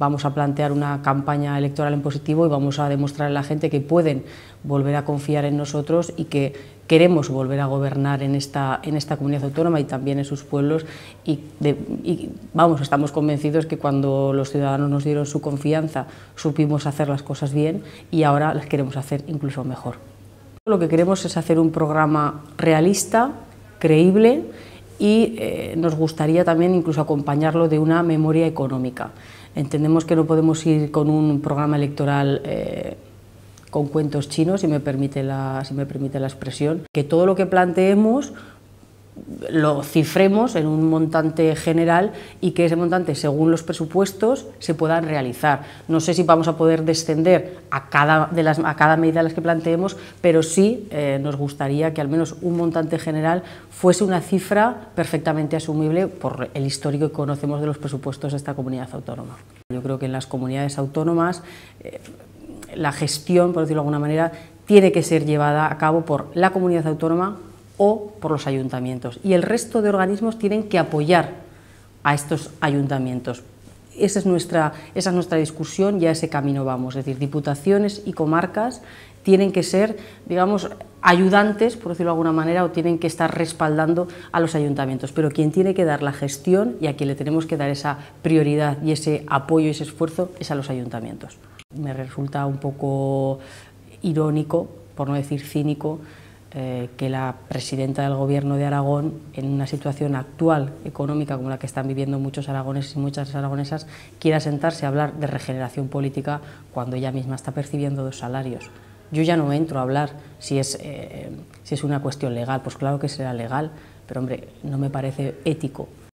vamos a plantear una campaña electoral en positivo y vamos a demostrar a la gente que pueden volver a confiar en nosotros y que queremos volver a gobernar en esta, en esta comunidad autónoma y también en sus pueblos y, y vamos, estamos convencidos que cuando los ciudadanos nos dieron su confianza supimos hacer las cosas bien y ahora las queremos hacer incluso mejor. Lo que queremos es hacer un programa realista, creíble, y eh, nos gustaría también incluso acompañarlo de una memoria económica. Entendemos que no podemos ir con un programa electoral eh, con cuentos chinos, si me, permite la, si me permite la expresión, que todo lo que planteemos lo cifremos en un montante general y que ese montante, según los presupuestos, se puedan realizar. No sé si vamos a poder descender a cada, de las, a cada medida las que planteemos, pero sí eh, nos gustaría que al menos un montante general fuese una cifra perfectamente asumible por el histórico que conocemos de los presupuestos de esta comunidad autónoma. Yo creo que en las comunidades autónomas eh, la gestión, por decirlo de alguna manera, tiene que ser llevada a cabo por la comunidad autónoma o por los ayuntamientos. Y el resto de organismos tienen que apoyar a estos ayuntamientos. Esa es nuestra, esa es nuestra discusión y a ese camino vamos. Es decir, diputaciones y comarcas tienen que ser, digamos, ayudantes, por decirlo de alguna manera, o tienen que estar respaldando a los ayuntamientos. Pero quien tiene que dar la gestión y a quien le tenemos que dar esa prioridad y ese apoyo y ese esfuerzo es a los ayuntamientos. Me resulta un poco irónico, por no decir cínico, eh, que la presidenta del Gobierno de Aragón, en una situación actual económica como la que están viviendo muchos aragoneses y muchas aragonesas, quiera sentarse a hablar de regeneración política cuando ella misma está percibiendo dos salarios. Yo ya no entro a hablar si es, eh, si es una cuestión legal, pues claro que será legal, pero hombre, no me parece ético